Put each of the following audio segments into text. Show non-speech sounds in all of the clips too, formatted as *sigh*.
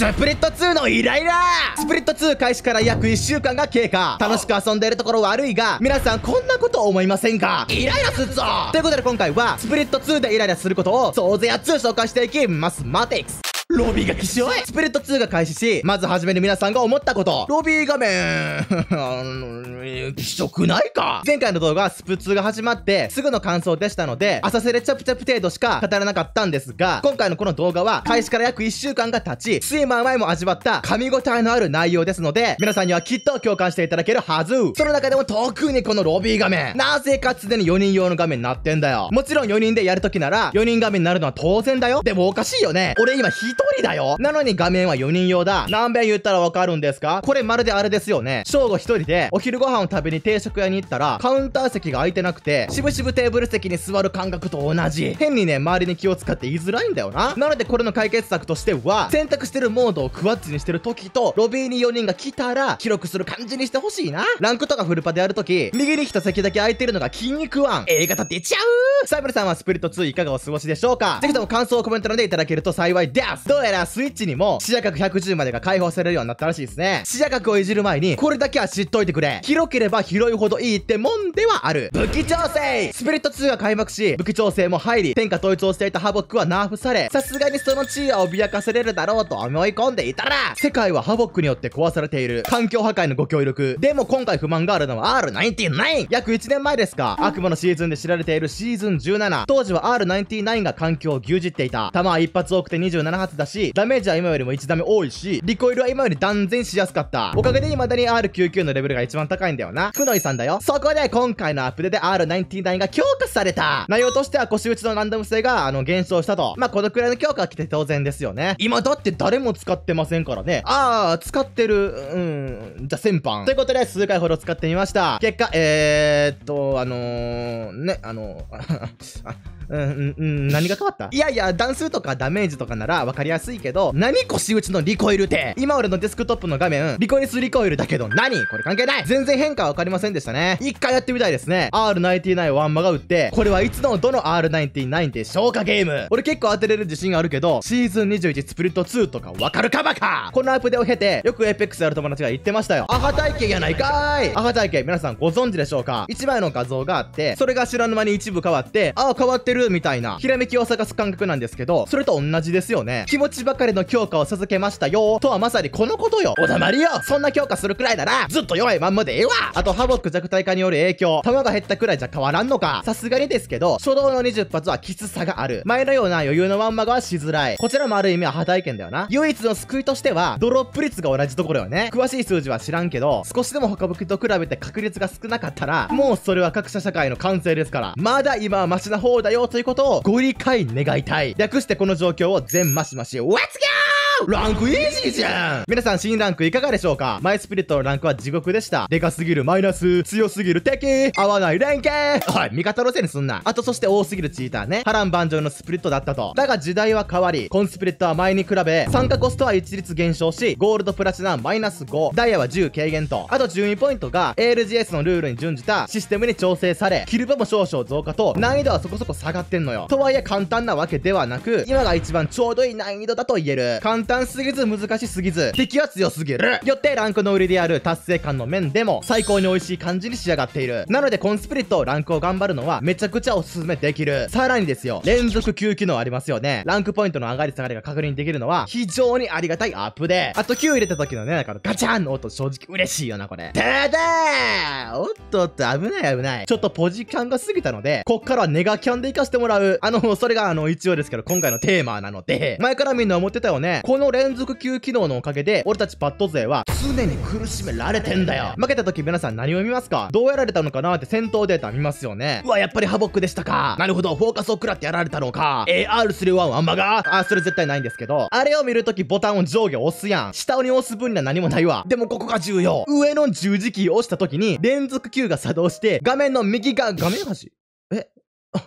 スプリット2のイライラスプリット2開始から約1週間が経過。楽しく遊んでいるところ悪いが、皆さんこんなこと思いませんかイライラすっぞということで今回は、スプリット2でイライラすることを、総勢やつ紹介していきます。マテイクス。ロビーが希少いスプレッド2が開始し、まずはじめに皆さんが思ったこと。ロビー画面、あの、希少くないか前回の動画はスプ2が始まって、すぐの感想でしたので、浅瀬でチャプチャプ程度しか語らなかったんですが、今回のこの動画は、開始から約1週間が経ち、スイマー前も味わった噛み応えのある内容ですので、皆さんにはきっと共感していただけるはず。その中でも特にこのロビー画面、なぜか常に4人用の画面になってんだよ。もちろん4人でやるときなら、4人画面になるのは当然だよ。でもおかしいよね。俺今引い人だよなのに画面は4人用だ。何遍言ったらわかるんですかこれまるであれですよね。正午一人でお昼ご飯を食べに定食屋に行ったら、カウンター席が空いてなくて、しぶしぶテーブル席に座る感覚と同じ。変にね、周りに気を使って言いづらいんだよな。なのでこれの解決策としては、選択してるモードをクワッチにしてる時と、ロビーに4人が来たら、記録する感じにしてほしいな。ランクとかフルパである時、右に来た席だけ空いてるのが筋肉ン。A 型出ちゃうサイブルさんはスプリット2いかがお過ごしでしょうかぜひとも感想をコメント欄でいただけると幸いですどうやらスイッチにも視野角110までが解放されるようになったらしいですね。視野角をいじる前に、これだけは知っといてくれ。広ければ広いほどいいってもんではある。武器調整スピリット2が開幕し、武器調整も入り、天下統一をしていたハボックはナーフされ、さすがにその地位は脅かされるだろうと思い込んでいたら、世界はハボックによって壊されている。環境破壊のご協力。でも今回不満があるのは R99! 約1年前ですか。悪魔のシーズンで知られているシーズン17。当時は R99 が環境を牛耳っていた。弾は一発多くて27発だし、ダメージは今よりも1ダメ多いし、リコイルは今より断然しやすかった。おかげで未だに R99 のレベルが一番高いんだよな。くのいさんだよ。そこで今回のアップデートで R99 が強化された。内容としては腰打ちのランダム性が、あの、減少したと。まあ、このくらいの強化は来て当然ですよね。今だって誰も使ってませんからね。あー、使ってる、うん、じゃ、先般。ということで、数回ほど使ってみました。結果、えーっと、あのー、ね、あのー *laughs* うん、うん、何が変わったいやいや、段数とかダメージとかなら分かり安いけど、何腰打ちのリコイルって。今俺のデスクトップの画面、リコイルスリコイルだけど何、これ関係ない全然変化はわかりませんでしたね。一回やってみたいですね。R99 ワンマが打って、これはいつのどの R99 でしょうかゲーム。俺結構当てれる自信あるけど、シーズン21スプリット2とかわかるかばかこのアップデを経て、よく Apex やる友達が言ってましたよ。アハ体験やないかいアハ体験、皆さんご存知でしょうか一枚の画像があって、それが知らぬ間に一部変わって、ああ、変わってるみたいな、ひらめきを探す感覚なんですけど、それと同じですよね。気持ちばかりの強化を続けましたよ。とはまさにこのことよ。お黙りよそんな強化するくらいなら、ずっと弱いまんまでええわあと、ハボック弱体化による影響。弾が減ったくらいじゃ変わらんのか。さすがにですけど、初動の20発はきつさがある。前のような余裕のまんまがしづらい。こちらもある意味は破体験だよな。唯一の救いとしては、ドロップ率が同じところよね。詳しい数字は知らんけど、少しでも他武器と比べて確率が少なかったら、もうそれは各社社会の完成ですから。まだ今はマシな方だよということをご理解願いたい。略してこの状況を全マシマシ you. Let's go! ランクイージーじゃん皆さん新ランクいかがでしょうかマイスピリットのランクは地獄でした。でかすぎるマイナス、強すぎる敵、合わない連携おい、味方路線にすんな。あとそして多すぎるチーターね。波乱万丈のスプリットだったと。だが時代は変わり、コンスプリットは前に比べ、参加コストは一律減少し、ゴールドプラチナマイナス5、ダイヤは10軽減と。あと順位ポイントが l g s のルールに準じたシステムに調整され、キルバも少々増加と、難易度はそこそこ下がってんのよ。とはいえ簡単なわけではなく、今が一番ちょうどいい難易度だと言える。簡単単すぎず難しすぎず、敵は強すぎる。よってランクの売りである達成感の面でも最高に美味しい感じに仕上がっている。なのでコンスプリットをランクを頑張るのはめちゃくちゃおすすめできる。さらにですよ、連続9機能ありますよね。ランクポイントの上がり下がりが確認できるのは非常にありがたいアップで、あと9入れた時のね、なんかガチャンの音正直嬉しいよな、これ。ただおっとっと危ない危ない。ちょっとポジキャンが過ぎたので、こっからはネガキャンで活かしてもらう。あの、それがあの、一応ですけど、今回のテーマなので、前からみんな思ってたよね。この連続級機能のおかげで、俺たちパッド勢は常に苦しめられてんだよ。負けた時皆さん何を見ますかどうやられたのかなって戦闘データ見ますよね。うわ、やっぱりハボックでしたか。なるほど、フォーカスを食らってやられたのか。AR31 はあんまがあ、それ絶対ないんですけど。あれを見るときボタンを上下押すやん。下に押す分には何もないわ。でもここが重要。上の十字キーを押したときに連続 Q が作動して、画面の右側、画面端えあ、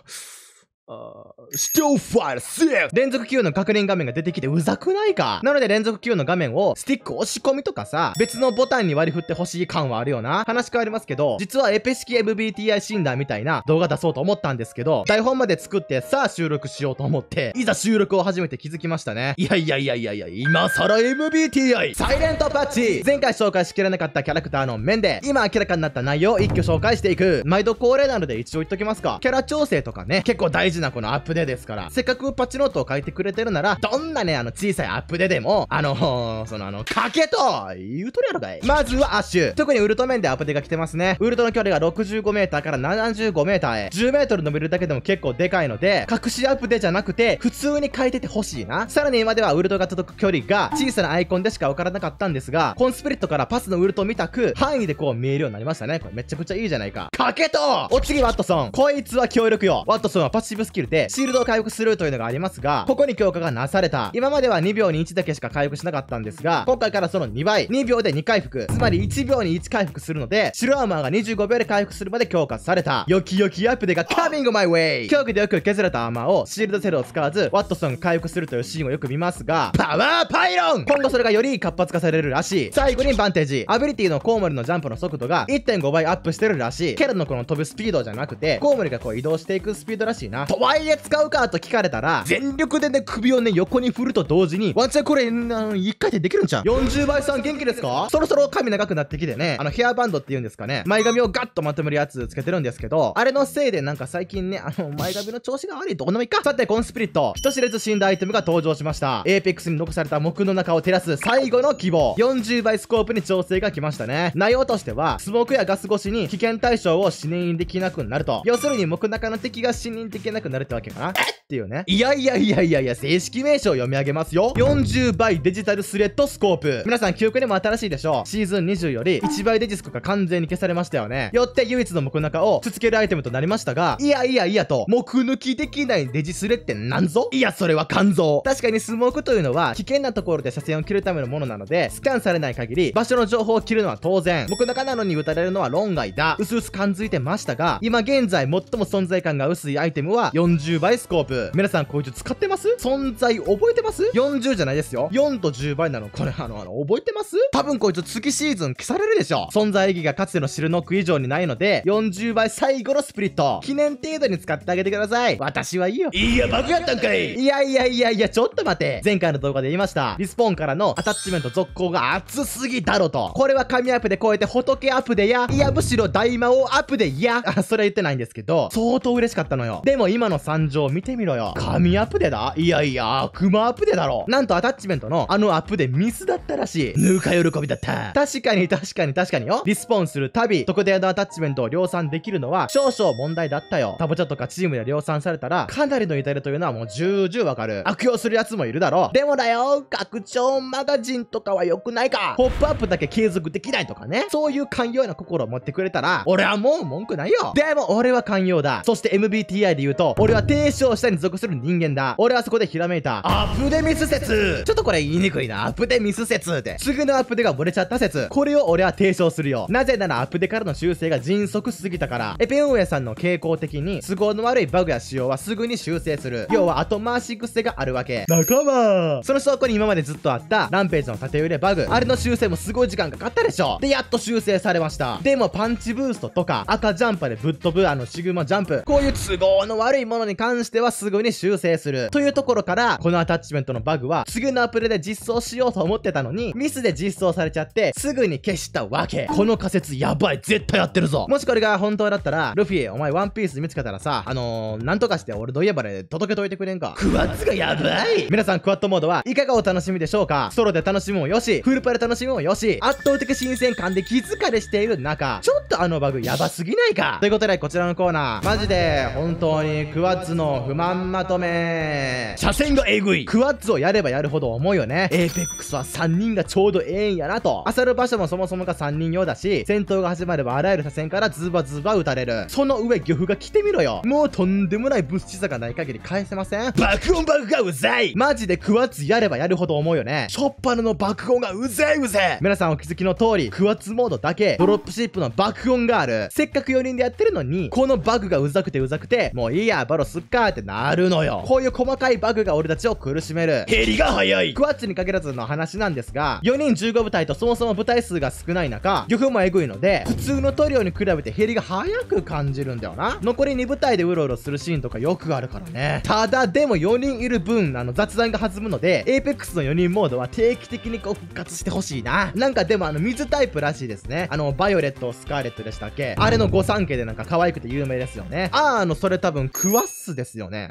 Still Fire 6! 連続 Q の確認画面が出てきてうざくないかなので連続 Q の画面をスティック押し込みとかさ、別のボタンに割り振ってほしい感はあるよな。話変わりますけど、実はエペ式 MBTI 診断みたいな動画出そうと思ったんですけど、台本まで作ってさあ収録しようと思って、いざ収録を始めて気づきましたね。いやいやいやいやいや、今更 MBTI! サイレントパッチ前回紹介しきれなかったキャラクターの面で、今明らかになった内容を一挙紹介していく。毎度恒例なので一応言っときますか。キャラ調整とかね、結構大事ななこのアップデですから、せっかくパチノートを書いてくれてるなら、どんなね、あの、小さいアップデでも、あのー、そのあの、かけと言うとるやろかい。まずはアッシュ。特にウルト面でアップデが来てますね。ウルトの距離が 65m から 75m へ、10m 伸びるだけでも結構でかいので、隠しアップデじゃなくて、普通に書いててほしいな。さらに今ではウルトが届く距離が、小さなアイコンでしかわからなかったんですが、コンスプリットからパスのウルトを見たく、範囲でこう見えるようになりましたね。これめちゃくちゃいいじゃないか。かけとお次、ワットソン。こいつは強力よ。ワットソンはパッシブスキルで、シールドを回復するというのがありますが、ここに強化がなされた。今までは2秒に1だけしか回復しなかったんですが、今回からその2倍、2秒で2回復、つまり1秒に1回復するので、白アーマーが25秒で回復するまで強化された。よきよきアップデが coming my way! 競技でよく削れたアーマーをシールドセルを使わず、ワットソンが回復するというシーンをよく見ますが、パワーパイロン今後それがより活発化されるらしい。最後にバンテージ。アビリティのコウモリのジャンプの速度が1.5倍アップしてるらしい。ケラのこの飛ぶスピードじゃなくて、コウモリがこう移動していくスピードらしいな。とはいえ使うかと聞かれたら、全力でね、首をね、横に振ると同時に、ワンチャンこれ、な一回でできるんじゃん。40倍さん元気ですかそろそろ髪長くなってきてね、あの、ヘアバンドって言うんですかね、前髪をガッとまとめるやつつけてるんですけど、あれのせいでなんか最近ね、あの、前髪の調子が悪いどうでもいいか。さて、コンスピリット、人知れず死んだアイテムが登場しました。エーペックスに残された木の中を照らす最後の希望。40倍スコープに調整が来ましたね。内容としては、スモークやガス越しに危険対象を視認できなくなると。要するに木中の敵が視認できなくくなるってわけかな。っていうね。いやいやいやいやいや、正式名称読み上げますよ。40倍デジタルスレッドスコープ。皆さん記憶にも新しいでしょう。シーズン20より1倍デジスコが完全に消されましたよね。よって唯一の木中を続けるアイテムとなりましたが、いやいやいやと、木抜きできないデジスレってなんぞいや、それは肝臓。確かにスモークというのは危険なところで車線を切るためのものなので、スキャンされない限り場所の情報を切るのは当然。木中なのに打たれるのは論外だ。うすうす感づいてましたが、今現在最も存在感が薄いアイテムは40倍スコープ。皆さん、こいつ使ってます存在覚えてます ?40 じゃないですよ。4と10倍なの。これ、あの、あの、覚えてます多分こいつ次シーズン消されるでしょ。存在意義がかつてのシルノック以上にないので、40倍最後のスプリット。記念程度に使ってあげてください。私はいいよ。いや、バグやったんかい。いやいやいやいや、ちょっと待て。前回の動画で言いました。リスポーンからのアタッチメント続行が熱すぎだろと。これは神アップで超えて仏アップでや、いや、むしろ大魔王アップでや。あ、それは言ってないんですけど、相当嬉しかったのよ。でも今今の惨状見てみろよ。神アップデだいやいや、悪魔アップデだろ。なんとアタッチメントのあのアップデミスだったらしい。ぬか喜びだった。確かに確かに確かによ。リスポーンするたび、特定のアタッチメントを量産できるのは少々問題だったよ。タボチャとかチームで量産されたら、かなりの至りというのはもう重々わかる。悪用する奴もいるだろう。でもだよ、拡張マガジンとかは良くないか。ポップアップだけ継続できないとかね。そういう寛容な心を持ってくれたら、俺はもう文句ないよ。でも俺は寛容だ。そして MBTI で言うと、俺は提唱したに属する人間だ。俺はそこでひらめいた。アプデミス説ちょっとこれ言いにくいな。アップデミス説って。すぐのアップデが漏れちゃった説。これを俺は提唱するよ。なぜならアプデからの修正が迅速すぎたから。エペ運営さんの傾向的に、都合の悪いバグや仕様はすぐに修正する。要は後回し癖があるわけ。仲間その証拠に今までずっとあった、ランページの縦揺れバグ。あれの修正もすごい時間かかったでしょ。で、やっと修正されました。でもパンチブーストとか、赤ジャンパでぶっ飛ぶあのシグマジャンプ。こういう都合の悪いいものに関してはすぐに修正する。というところから、このアタッチメントのバグは、次のアプリで実装しようと思ってたのに、ミスで実装されちゃって、すぐに消したわけ。この仮説やばい。絶対やってるぞ。もしこれが本当だったら、ルフィ、お前ワンピース見つけたらさ、あのー、なんとかして俺ドイエバで届けといてくれんか。クワッツがやばい皆さん、クワットモードはいかがお楽しみでしょうかソロで楽しもうよし、フルパで楽しもうよし、圧倒的新鮮感で気づかれしている中、ちょっとあのバグやばすぎないかということで、こちらのコーナー、マジで本当にクワッツの不満まとめ車線がエグいクワッツをやればやるほど重いよねエーペックスは3人がちょうどええんやなと漁る場所もそもそもが3人用だし戦闘が始まればあらゆる車線からズバズバ撃たれるその上漁夫が来てみろよもうとんでもない物資差がない限り返せません爆音爆がうざいマジでクワッツやればやるほど重いよねしょっぱなの爆音がうぜいうぜ皆さんお気づきの通りクワッツモードだけドロップシップの爆音があるせっかく4人でやってるのにこのバグがうざくてうざくてもういいやや、バロスっかってなるのよ。こういう細かいバグが俺たちを苦しめる。減りが早いクワッチに限らずの話なんですが、4人15部隊とそもそも部隊数が少ない中、漁夫もエグいので、普通の塗料に比べて減りが早く感じるんだよな。残り2部隊でうろうろするシーンとかよくあるからね。ただ、でも4人いる分、あの、雑談が弾むので、Apex の4人モードは定期的にこう復活してほしいな。なんかでもあの、水タイプらしいですね。あの、バイオレット、スカーレットでしたっけあれの御三家でなんか可愛くて有名ですよね。あああの、それ多分、クワッスですよね。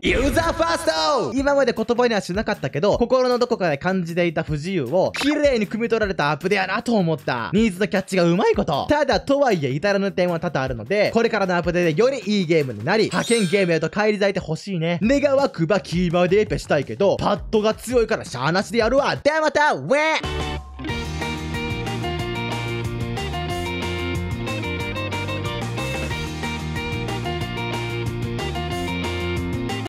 ユーザーファースト今まで言葉にはしなかったけど、心のどこかで感じていた不自由を、綺麗に汲み取られたアップデやなと思った。ニーズとキャッチがうまいこと。ただ、とはいえ、至らぬ点は多々あるので、これからのアップデでよりいいゲームになり、派遣ゲームへと返り咲いてほしいね。願わくばキーマーデーペしたいけど、パッドが強いからしゃーなしでやるわ。ではまた、ウェー